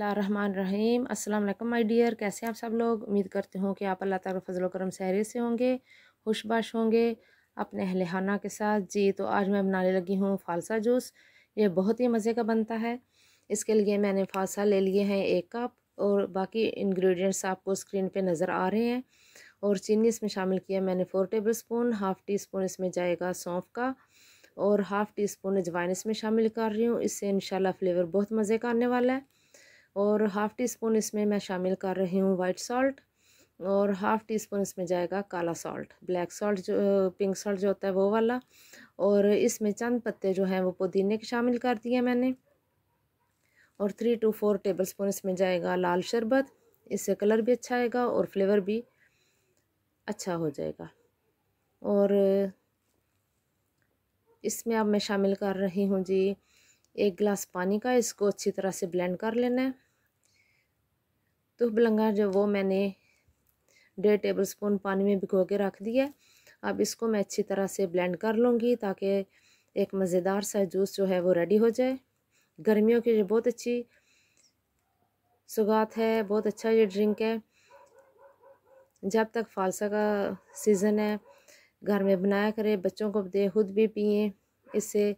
बसमीम अस्सलाम वालेकुम माय डियर कैसे आप सब लोग उम्मीद करते हों कि आप अल्लाह ताला फजल करम सहरे से होंगे खुशबाश होंगे अपने अहलहाना के साथ जी तो आज मैं बनाने लगी हूँ फालसा जूस ये बहुत ही मज़े का बनता है इसके लिए मैंने फालसा ले लिए हैं एक कप और बाकी इन्ग्रीडियंट्स आपको स्क्रीन पर नज़र आ रहे हैं और चीनी इसमें शामिल किया मैंने four tablespoon half teaspoon इसमें जाएगा सौंफ का और हाफ़ टी स्पून अजवाइन इसमें शामिल कर रही हूँ इससे इन फ्लेवर बहुत मज़े का आने वाला है और हाफ़ टी स्पून इसमें मैं शामिल कर रही हूँ वाइट सॉल्ट और हाफ़ टी स्पून इसमें जाएगा काला सॉल्ट ब्लैक सॉल्ट जो पिंक सॉल्ट जो होता है वो वाला और इसमें चंद पत्ते जो हैं वो पुदीने के शामिल कर दिए मैंने और three two four tablespoon इसमें जाएगा लाल शरबत इससे कलर भी अच्छा आएगा और फ्लेवर भी अच्छा हो जाएगा और इसमें अब मैं शामिल कर रही हूँ जी एक गिलास पानी का इसको अच्छी तरह से ब्लेंड कर लेना है तो बलंगा जो वो मैंने डेढ़ टेबल स्पून पानी में भिगो के रख दिया अब इसको मैं अच्छी तरह से ब्लेंड कर लूँगी ताकि एक मज़ेदार सा जूस जो है वो रेडी हो जाए गर्मियों की जो बहुत अच्छी सुगात है बहुत अच्छा ये ड्रिंक है जब तक फालसा का सीज़न है घर में बनाया करें बच्चों को दे खुद भी पिए इससे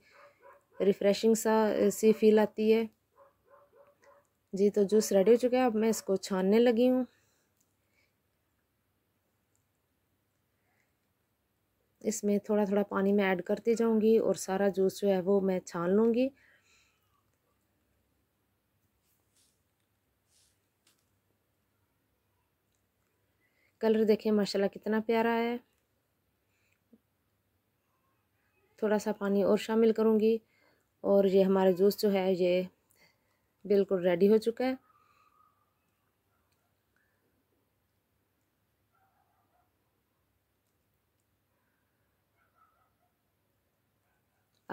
रिफ़्रेशिंग सा सी फील आती है जी तो जूस रेडी हो चुका है अब मैं इसको छानने लगी हूँ इसमें थोड़ा थोड़ा पानी मैं ऐड करती जाऊँगी और सारा जूस जो है वो मैं छान लूँगी कलर देखिए माशाल्लाह कितना प्यारा है थोड़ा सा पानी और शामिल करूँगी और ये हमारा जूस जो है ये बिल्कुल रेडी हो चुका है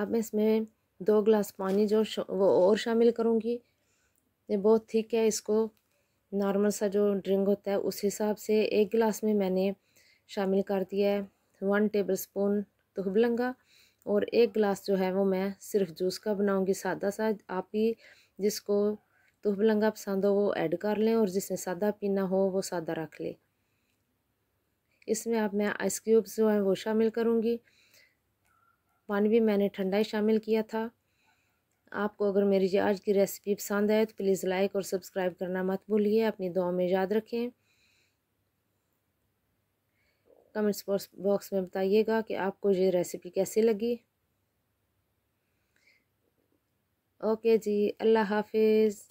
अब मैं इसमें दो गिलास पानी जो वो और शामिल करूँगी ये बहुत ठीक है इसको नॉर्मल सा जो ड्रिंक होता है उस हिसाब से एक गिलास में मैंने शामिल कर दिया है वन टेबल स्पून तुहबलंगा और एक गिलास जो है वो मैं सिर्फ जूस का बनाऊँगी सादा सा आप ही जिसको लंगा पसंद हो वो ऐड कर लें और जिसने सादा पीना हो वो सादा रख ले इसमें आप मैं आइस क्यूब्स जो हैं वो शामिल करूँगी पानी भी मैंने ठंडा ही शामिल किया था आपको अगर मेरी आज की रेसिपी पसंद आए तो प्लीज़ लाइक और सब्सक्राइब करना मत भूलिए अपनी दुआ में याद रखें कमेंट्स बॉक्स में बताइएगा कि आपको ये रेसिपी कैसी लगी ओके जी अल्लाह हाफिज़